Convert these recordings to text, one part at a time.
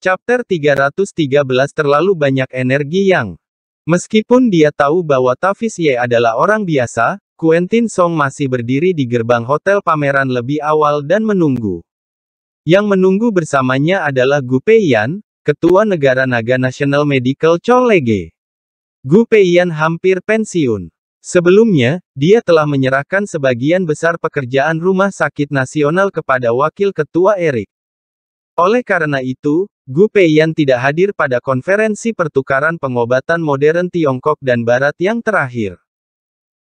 Chapter 313 terlalu banyak energi yang Meskipun dia tahu bahwa Tavis Ye adalah orang biasa, Quentin Song masih berdiri di gerbang hotel pameran lebih awal dan menunggu. Yang menunggu bersamanya adalah Gu Peiyan, Ketua Negara Naga National Medical Cholege. Gu Peiyan hampir pensiun. Sebelumnya, dia telah menyerahkan sebagian besar pekerjaan rumah sakit nasional kepada Wakil Ketua Erik. Oleh karena itu, Gu Peiyan tidak hadir pada konferensi pertukaran pengobatan modern Tiongkok dan Barat yang terakhir.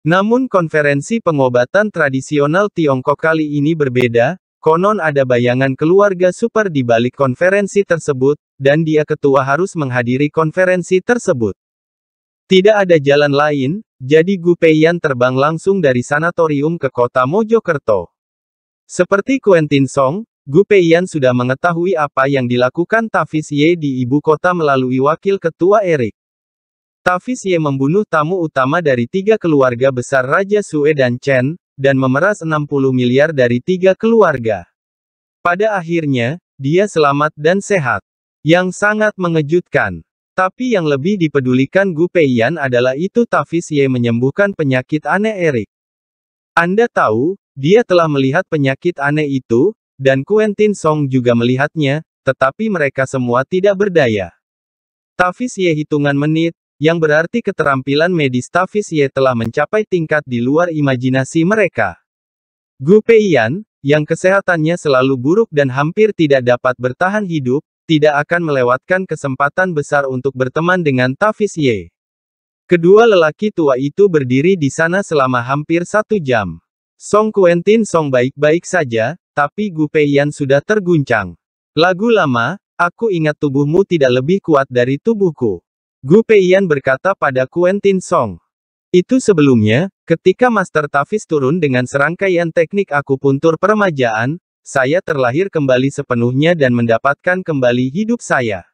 Namun konferensi pengobatan tradisional Tiongkok kali ini berbeda, konon ada bayangan keluarga super di balik konferensi tersebut, dan dia ketua harus menghadiri konferensi tersebut. Tidak ada jalan lain, jadi Gu Peiyan terbang langsung dari sanatorium ke kota Mojokerto. Seperti Quentin Song, Gu Peiyan sudah mengetahui apa yang dilakukan Tafis Ye di ibu kota melalui wakil ketua Erik. Tafis Ye membunuh tamu utama dari tiga keluarga besar Raja Sue dan Chen, dan memeras 60 miliar dari tiga keluarga. Pada akhirnya, dia selamat dan sehat. Yang sangat mengejutkan. Tapi yang lebih dipedulikan Gu Peiyan adalah itu Tafis Ye menyembuhkan penyakit aneh Erik. Anda tahu, dia telah melihat penyakit aneh itu, dan Quentin Song juga melihatnya, tetapi mereka semua tidak berdaya. Tafis Ye hitungan menit, yang berarti keterampilan medis Tafis Ye telah mencapai tingkat di luar imajinasi mereka. Gu Peiyan, yang kesehatannya selalu buruk dan hampir tidak dapat bertahan hidup, tidak akan melewatkan kesempatan besar untuk berteman dengan Tafis Ye. Kedua lelaki tua itu berdiri di sana selama hampir satu jam. Song Quentin Song baik-baik saja, tapi Gu Peiyan sudah terguncang. Lagu lama, aku ingat tubuhmu tidak lebih kuat dari tubuhku. Gu Peiyan berkata pada Quentin Song. Itu sebelumnya, ketika Master Tafis turun dengan serangkaian teknik aku puntur permajaan, saya terlahir kembali sepenuhnya dan mendapatkan kembali hidup saya.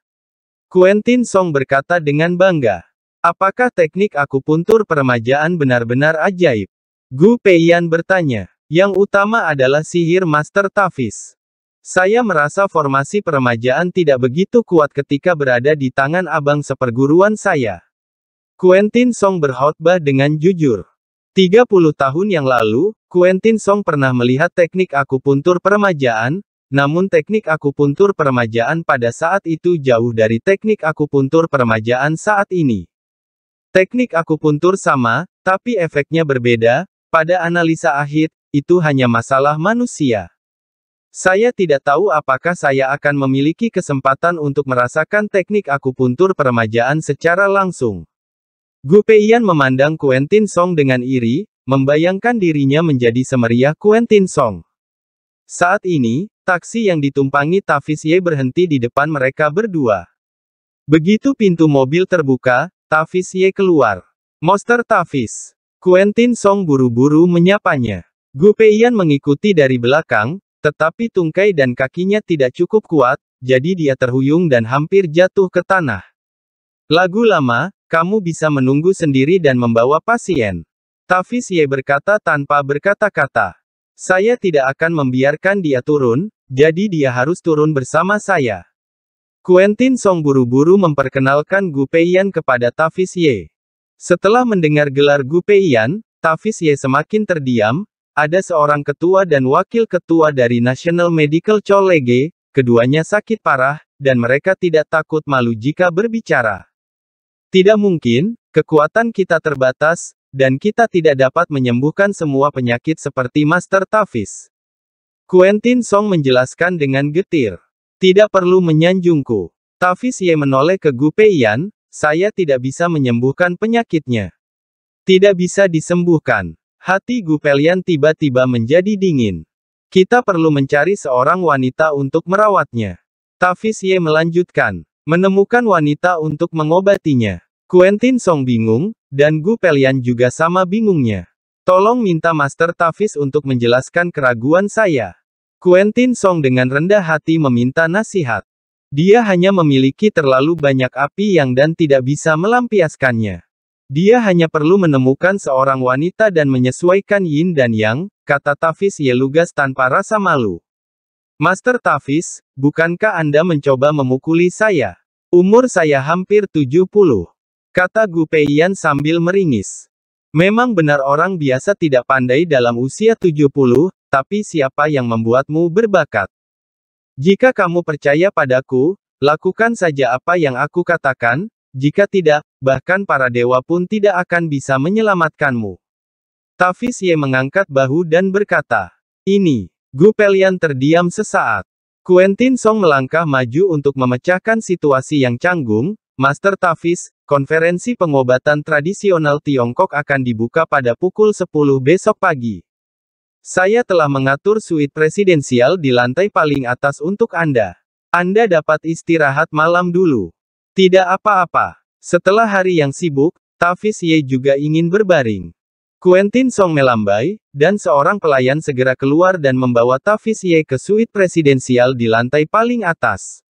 Quentin Song berkata dengan bangga. Apakah teknik aku puntur permajaan benar-benar ajaib? Gu Peiyan bertanya. Yang utama adalah sihir Master Tafis. Saya merasa formasi peremajaan tidak begitu kuat ketika berada di tangan abang seperguruan saya. Quentin Song berkhotbah dengan jujur. 30 tahun yang lalu, Quentin Song pernah melihat teknik akupuntur peremajaan, namun teknik akupuntur peremajaan pada saat itu jauh dari teknik akupuntur peremajaan saat ini. Teknik akupuntur sama, tapi efeknya berbeda, pada analisa akhir, itu hanya masalah manusia. Saya tidak tahu apakah saya akan memiliki kesempatan untuk merasakan teknik akupuntur peremajaan secara langsung. Gupeian memandang Quentin Song dengan iri, membayangkan dirinya menjadi semeriah Quentin Song. Saat ini, taksi yang ditumpangi Tafis Ye berhenti di depan mereka berdua. Begitu pintu mobil terbuka, Tafis Ye keluar. Monster Tafis. Quentin Song buru-buru menyapanya. Gu Peian mengikuti dari belakang, tetapi tungkai dan kakinya tidak cukup kuat, jadi dia terhuyung dan hampir jatuh ke tanah. Lagu lama, kamu bisa menunggu sendiri dan membawa pasien. Tafis Ye berkata tanpa berkata-kata. Saya tidak akan membiarkan dia turun, jadi dia harus turun bersama saya. Quentin Song buru-buru memperkenalkan Gu Peian kepada Tafis Ye. Setelah mendengar gelar Gupeian, Tafis Ye semakin terdiam, ada seorang ketua dan wakil ketua dari National Medical College, keduanya sakit parah, dan mereka tidak takut malu jika berbicara. Tidak mungkin, kekuatan kita terbatas, dan kita tidak dapat menyembuhkan semua penyakit seperti Master Tafis. Quentin Song menjelaskan dengan getir. Tidak perlu menyanjungku. Tafis Ye menoleh ke Gupeian, saya tidak bisa menyembuhkan penyakitnya. Tidak bisa disembuhkan. Hati Gupelian tiba-tiba menjadi dingin. Kita perlu mencari seorang wanita untuk merawatnya. Tafis Ye melanjutkan, menemukan wanita untuk mengobatinya. Quentin Song bingung, dan Gupelian juga sama bingungnya. Tolong minta Master Tafis untuk menjelaskan keraguan saya. Quentin Song dengan rendah hati meminta nasihat. Dia hanya memiliki terlalu banyak api yang dan tidak bisa melampiaskannya. Dia hanya perlu menemukan seorang wanita dan menyesuaikan yin dan yang, kata Tafis Yelugas tanpa rasa malu. Master Tafis, bukankah Anda mencoba memukuli saya? Umur saya hampir 70. Kata Gupeyan sambil meringis. Memang benar orang biasa tidak pandai dalam usia 70, tapi siapa yang membuatmu berbakat? Jika kamu percaya padaku, lakukan saja apa yang aku katakan, jika tidak, bahkan para dewa pun tidak akan bisa menyelamatkanmu. Tafis Ye mengangkat bahu dan berkata, Ini, Pelian terdiam sesaat. Quentin Song melangkah maju untuk memecahkan situasi yang canggung, Master Tafis, konferensi pengobatan tradisional Tiongkok akan dibuka pada pukul 10 besok pagi. Saya telah mengatur suite presidensial di lantai paling atas untuk Anda. Anda dapat istirahat malam dulu. Tidak apa-apa. Setelah hari yang sibuk, Tavis Ye juga ingin berbaring. Quentin Song melambai, dan seorang pelayan segera keluar dan membawa Tavis Ye ke suite presidensial di lantai paling atas.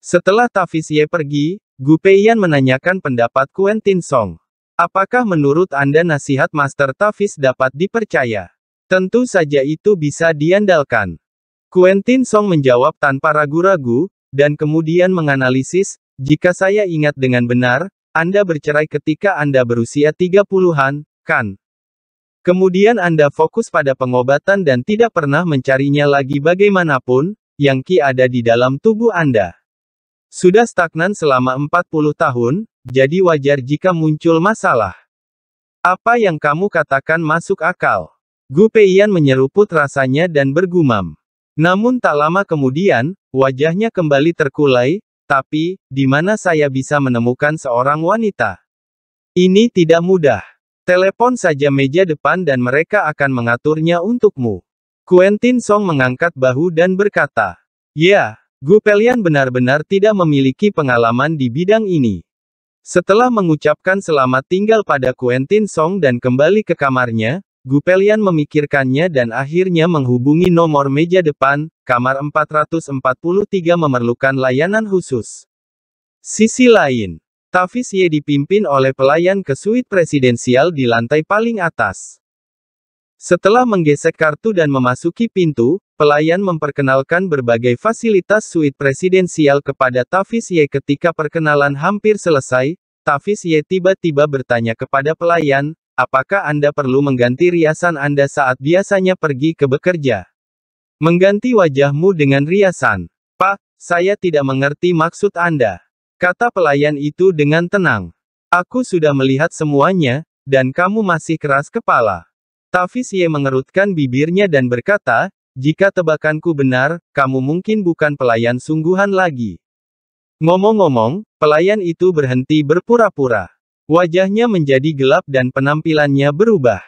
Setelah Tavis Ye pergi, Gu Peiyan menanyakan pendapat Quentin Song. Apakah menurut Anda nasihat Master Tavis dapat dipercaya? Tentu saja itu bisa diandalkan. Quentin Song menjawab tanpa ragu-ragu, dan kemudian menganalisis, jika saya ingat dengan benar, Anda bercerai ketika Anda berusia 30-an, kan? Kemudian Anda fokus pada pengobatan dan tidak pernah mencarinya lagi bagaimanapun, yang Ki ada di dalam tubuh Anda. Sudah stagnan selama 40 tahun, jadi wajar jika muncul masalah. Apa yang kamu katakan masuk akal. Gu Peiyan menyeruput rasanya dan bergumam. Namun tak lama kemudian, wajahnya kembali terkulai, tapi, di mana saya bisa menemukan seorang wanita? Ini tidak mudah. Telepon saja meja depan dan mereka akan mengaturnya untukmu. Quentin Song mengangkat bahu dan berkata, Ya, Gu Pelian benar-benar tidak memiliki pengalaman di bidang ini. Setelah mengucapkan selamat tinggal pada Quentin Song dan kembali ke kamarnya, Gupelian memikirkannya dan akhirnya menghubungi nomor meja depan, kamar 443 memerlukan layanan khusus. Sisi lain, Tafis Ye dipimpin oleh pelayan ke suite presidensial di lantai paling atas. Setelah menggesek kartu dan memasuki pintu, pelayan memperkenalkan berbagai fasilitas suite presidensial kepada Tafis Ye ketika perkenalan hampir selesai, Tafis Ye tiba-tiba bertanya kepada pelayan, apakah Anda perlu mengganti riasan Anda saat biasanya pergi ke bekerja? Mengganti wajahmu dengan riasan. Pak, saya tidak mengerti maksud Anda. Kata pelayan itu dengan tenang. Aku sudah melihat semuanya, dan kamu masih keras kepala. Tafis Ye mengerutkan bibirnya dan berkata, jika tebakanku benar, kamu mungkin bukan pelayan sungguhan lagi. Ngomong-ngomong, pelayan itu berhenti berpura-pura. Wajahnya menjadi gelap dan penampilannya berubah.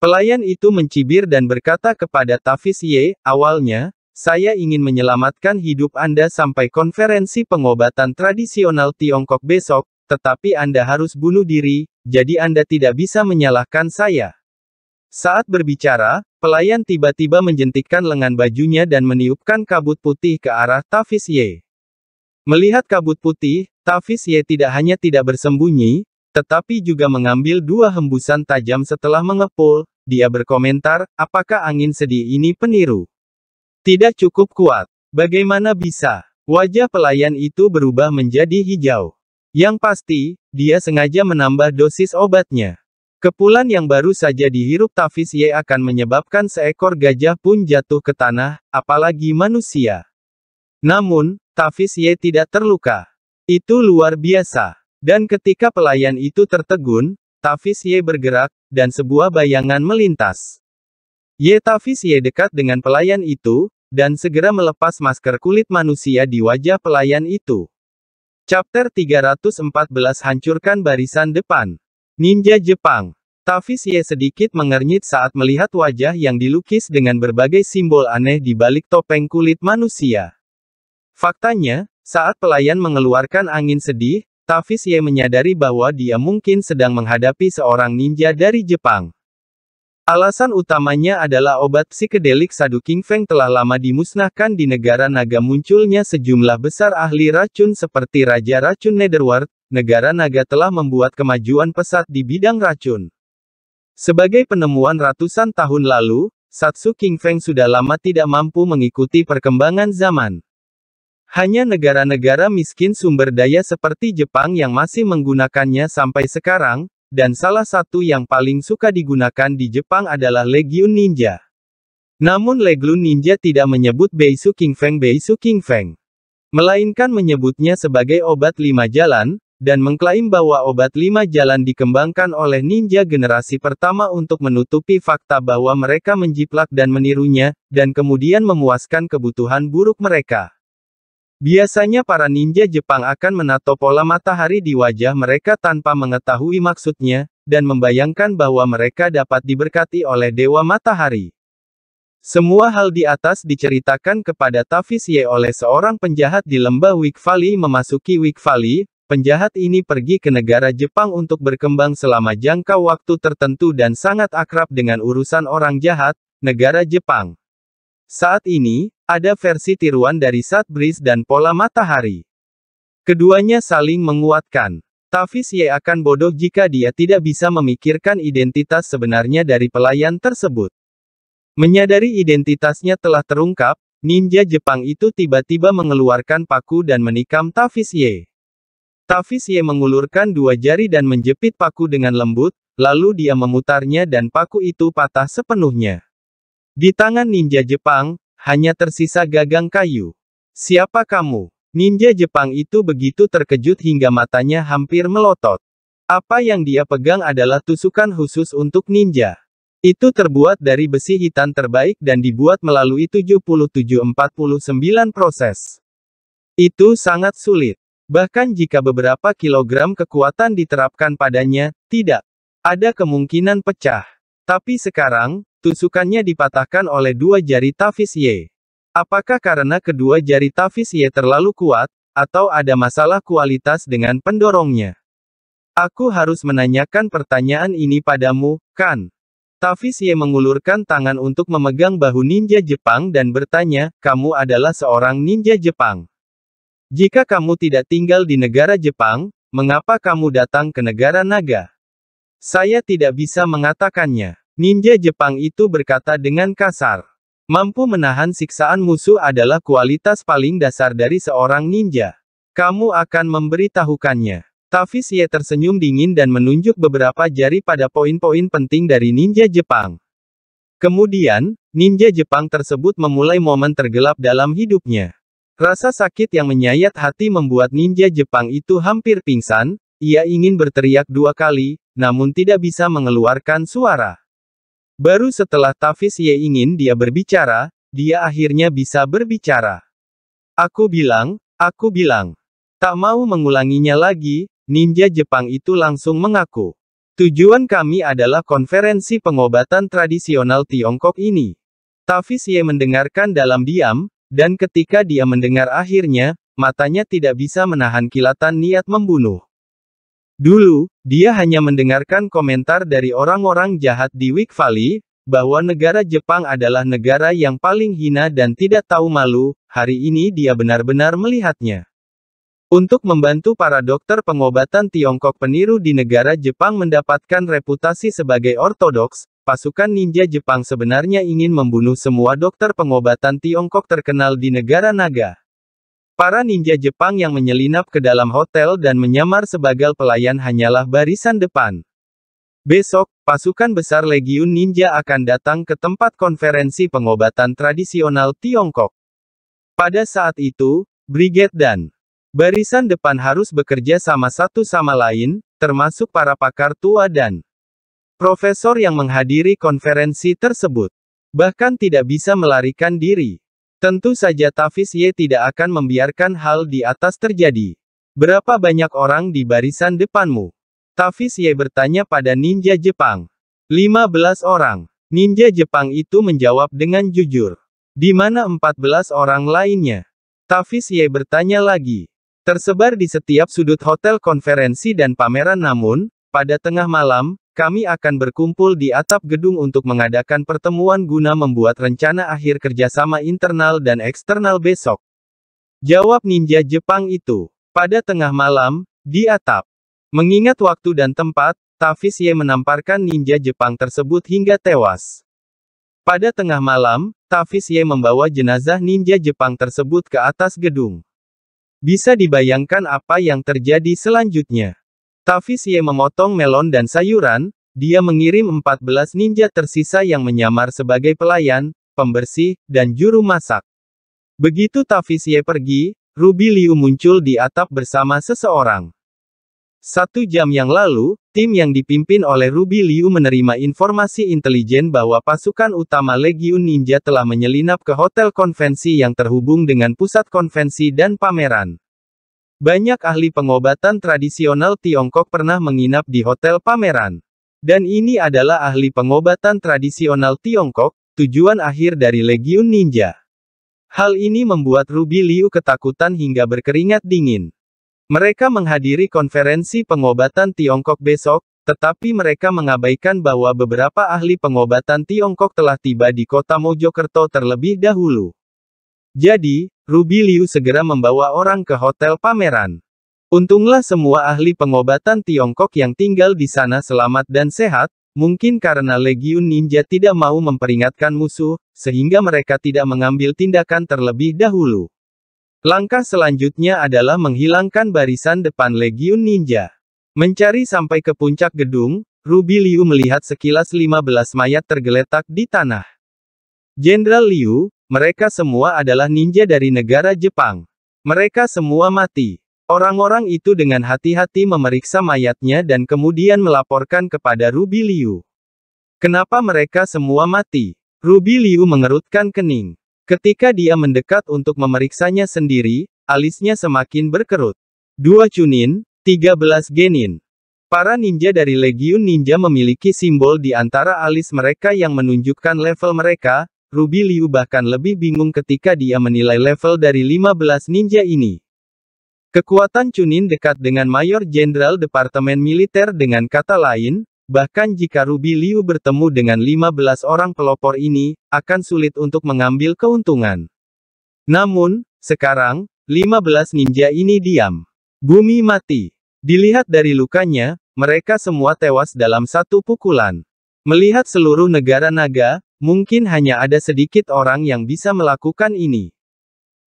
Pelayan itu mencibir dan berkata kepada Tafis Ye, awalnya, saya ingin menyelamatkan hidup Anda sampai konferensi pengobatan tradisional Tiongkok besok, tetapi Anda harus bunuh diri, jadi Anda tidak bisa menyalahkan saya. Saat berbicara, pelayan tiba-tiba menjentikkan lengan bajunya dan meniupkan kabut putih ke arah Tafis Ye. Melihat kabut putih, Tafis Ye tidak hanya tidak bersembunyi, tetapi juga mengambil dua hembusan tajam setelah mengepul, dia berkomentar, apakah angin sedih ini peniru? Tidak cukup kuat. Bagaimana bisa? Wajah pelayan itu berubah menjadi hijau. Yang pasti, dia sengaja menambah dosis obatnya. Kepulan yang baru saja dihirup Tafis Ye akan menyebabkan seekor gajah pun jatuh ke tanah, apalagi manusia. Namun, Tafis Ye tidak terluka. Itu luar biasa. Dan ketika pelayan itu tertegun, Tafis Ye bergerak, dan sebuah bayangan melintas. Ye Tafis Ye dekat dengan pelayan itu, dan segera melepas masker kulit manusia di wajah pelayan itu. Chapter 314 Hancurkan Barisan Depan Ninja Jepang Tafis Ye sedikit mengernyit saat melihat wajah yang dilukis dengan berbagai simbol aneh di balik topeng kulit manusia. Faktanya, saat pelayan mengeluarkan angin sedih, Tavis Ye menyadari bahwa dia mungkin sedang menghadapi seorang ninja dari Jepang. Alasan utamanya adalah obat psikedelik Sadu King Feng telah lama dimusnahkan di negara naga munculnya sejumlah besar ahli racun seperti Raja Racun Netherworld, negara naga telah membuat kemajuan pesat di bidang racun. Sebagai penemuan ratusan tahun lalu, Satsu King Feng sudah lama tidak mampu mengikuti perkembangan zaman. Hanya negara-negara miskin sumber daya seperti Jepang yang masih menggunakannya sampai sekarang, dan salah satu yang paling suka digunakan di Jepang adalah Legion Ninja. Namun Legion Ninja tidak menyebut Beisu King Feng Beisu King Feng, Melainkan menyebutnya sebagai obat lima jalan, dan mengklaim bahwa obat lima jalan dikembangkan oleh ninja generasi pertama untuk menutupi fakta bahwa mereka menjiplak dan menirunya, dan kemudian memuaskan kebutuhan buruk mereka. Biasanya para ninja Jepang akan menato pola matahari di wajah mereka tanpa mengetahui maksudnya, dan membayangkan bahwa mereka dapat diberkati oleh Dewa Matahari. Semua hal di atas diceritakan kepada Tavis Ye oleh seorang penjahat di lembah Wig memasuki Wig penjahat ini pergi ke negara Jepang untuk berkembang selama jangka waktu tertentu dan sangat akrab dengan urusan orang jahat, negara Jepang. Saat ini, ada versi tiruan dari saat Satbris dan pola matahari. Keduanya saling menguatkan. Tafis Ye akan bodoh jika dia tidak bisa memikirkan identitas sebenarnya dari pelayan tersebut. Menyadari identitasnya telah terungkap, ninja Jepang itu tiba-tiba mengeluarkan paku dan menikam Tafis Ye. Tafis Ye mengulurkan dua jari dan menjepit paku dengan lembut, lalu dia memutarnya dan paku itu patah sepenuhnya. Di tangan ninja Jepang, hanya tersisa gagang kayu. Siapa kamu? Ninja Jepang itu begitu terkejut hingga matanya hampir melotot. Apa yang dia pegang adalah tusukan khusus untuk ninja. Itu terbuat dari besi hitam terbaik dan dibuat melalui 7749 proses. Itu sangat sulit. Bahkan jika beberapa kilogram kekuatan diterapkan padanya, tidak ada kemungkinan pecah. Tapi sekarang, Tusukannya dipatahkan oleh dua jari Tavis Ye. Apakah karena kedua jari Tavis Ye terlalu kuat, atau ada masalah kualitas dengan pendorongnya? Aku harus menanyakan pertanyaan ini padamu, kan? Tavis Ye mengulurkan tangan untuk memegang bahu ninja Jepang dan bertanya, kamu adalah seorang ninja Jepang. Jika kamu tidak tinggal di negara Jepang, mengapa kamu datang ke negara naga? Saya tidak bisa mengatakannya. Ninja Jepang itu berkata dengan kasar. Mampu menahan siksaan musuh adalah kualitas paling dasar dari seorang ninja. Kamu akan memberitahukannya. Tafis Ye tersenyum dingin dan menunjuk beberapa jari pada poin-poin penting dari ninja Jepang. Kemudian, ninja Jepang tersebut memulai momen tergelap dalam hidupnya. Rasa sakit yang menyayat hati membuat ninja Jepang itu hampir pingsan, ia ingin berteriak dua kali, namun tidak bisa mengeluarkan suara. Baru setelah Tafis Ye ingin dia berbicara, dia akhirnya bisa berbicara. Aku bilang, aku bilang. Tak mau mengulanginya lagi, ninja Jepang itu langsung mengaku. Tujuan kami adalah konferensi pengobatan tradisional Tiongkok ini. Tafis Ye mendengarkan dalam diam, dan ketika dia mendengar akhirnya, matanya tidak bisa menahan kilatan niat membunuh. Dulu, dia hanya mendengarkan komentar dari orang-orang jahat di Wikvali, Valley, bahwa negara Jepang adalah negara yang paling hina dan tidak tahu malu, hari ini dia benar-benar melihatnya. Untuk membantu para dokter pengobatan Tiongkok peniru di negara Jepang mendapatkan reputasi sebagai ortodoks, pasukan ninja Jepang sebenarnya ingin membunuh semua dokter pengobatan Tiongkok terkenal di negara naga. Para ninja Jepang yang menyelinap ke dalam hotel dan menyamar sebagai pelayan hanyalah barisan depan. Besok, pasukan besar Legiun Ninja akan datang ke tempat konferensi pengobatan tradisional Tiongkok. Pada saat itu, Brigade dan barisan depan harus bekerja sama satu sama lain, termasuk para pakar tua dan profesor yang menghadiri konferensi tersebut. Bahkan tidak bisa melarikan diri. Tentu saja Tafis Ye tidak akan membiarkan hal di atas terjadi. Berapa banyak orang di barisan depanmu? Tafis Ye bertanya pada ninja Jepang. 15 orang. Ninja Jepang itu menjawab dengan jujur. Di mana 14 orang lainnya? Tafis Ye bertanya lagi. Tersebar di setiap sudut hotel konferensi dan pameran namun, pada tengah malam, kami akan berkumpul di atap gedung untuk mengadakan pertemuan guna membuat rencana akhir kerjasama internal dan eksternal besok. Jawab ninja Jepang itu. Pada tengah malam, di atap. Mengingat waktu dan tempat, Tavis Ye menamparkan ninja Jepang tersebut hingga tewas. Pada tengah malam, Tavis Ye membawa jenazah ninja Jepang tersebut ke atas gedung. Bisa dibayangkan apa yang terjadi selanjutnya. Ye memotong melon dan sayuran, dia mengirim 14 ninja tersisa yang menyamar sebagai pelayan, pembersih, dan juru masak. Begitu Ye pergi, Ruby Liu muncul di atap bersama seseorang. Satu jam yang lalu, tim yang dipimpin oleh Ruby Liu menerima informasi intelijen bahwa pasukan utama Legiun Ninja telah menyelinap ke hotel konvensi yang terhubung dengan pusat konvensi dan pameran. Banyak ahli pengobatan tradisional Tiongkok pernah menginap di hotel pameran. Dan ini adalah ahli pengobatan tradisional Tiongkok, tujuan akhir dari legion Ninja. Hal ini membuat Ruby Liu ketakutan hingga berkeringat dingin. Mereka menghadiri konferensi pengobatan Tiongkok besok, tetapi mereka mengabaikan bahwa beberapa ahli pengobatan Tiongkok telah tiba di kota Mojokerto terlebih dahulu. Jadi, Ruby Liu segera membawa orang ke hotel pameran. Untunglah semua ahli pengobatan Tiongkok yang tinggal di sana selamat dan sehat, mungkin karena Legiun Ninja tidak mau memperingatkan musuh, sehingga mereka tidak mengambil tindakan terlebih dahulu. Langkah selanjutnya adalah menghilangkan barisan depan Legiun Ninja. Mencari sampai ke puncak gedung, Ruby Liu melihat sekilas 15 mayat tergeletak di tanah. Jenderal Liu, mereka semua adalah ninja dari negara Jepang. Mereka semua mati. Orang-orang itu dengan hati-hati memeriksa mayatnya dan kemudian melaporkan kepada Ruby Liu. Kenapa mereka semua mati? Ruby Liu mengerutkan kening. Ketika dia mendekat untuk memeriksanya sendiri, alisnya semakin berkerut. Dua Chunin, 13 Genin. Para ninja dari Legiun Ninja memiliki simbol di antara alis mereka yang menunjukkan level mereka, Ruby Liu bahkan lebih bingung ketika dia menilai level dari 15 ninja ini. Kekuatan Chunin dekat dengan Mayor Jenderal Departemen Militer dengan kata lain, bahkan jika Ruby Liu bertemu dengan 15 orang pelopor ini, akan sulit untuk mengambil keuntungan. Namun, sekarang, 15 ninja ini diam. Bumi mati. Dilihat dari lukanya, mereka semua tewas dalam satu pukulan. Melihat seluruh negara naga, Mungkin hanya ada sedikit orang yang bisa melakukan ini.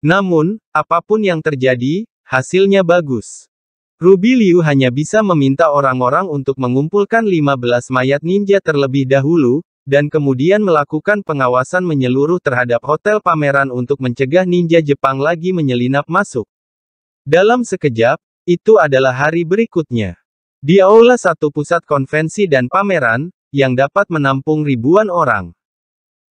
Namun, apapun yang terjadi, hasilnya bagus. Ruby Liu hanya bisa meminta orang-orang untuk mengumpulkan 15 mayat ninja terlebih dahulu, dan kemudian melakukan pengawasan menyeluruh terhadap hotel pameran untuk mencegah ninja Jepang lagi menyelinap masuk. Dalam sekejap, itu adalah hari berikutnya. Di aula satu pusat konvensi dan pameran, yang dapat menampung ribuan orang.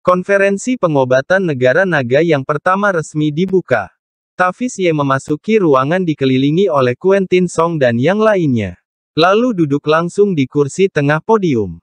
Konferensi pengobatan negara naga yang pertama resmi dibuka. Tavis Ye memasuki ruangan dikelilingi oleh Quentin Song dan yang lainnya. Lalu duduk langsung di kursi tengah podium.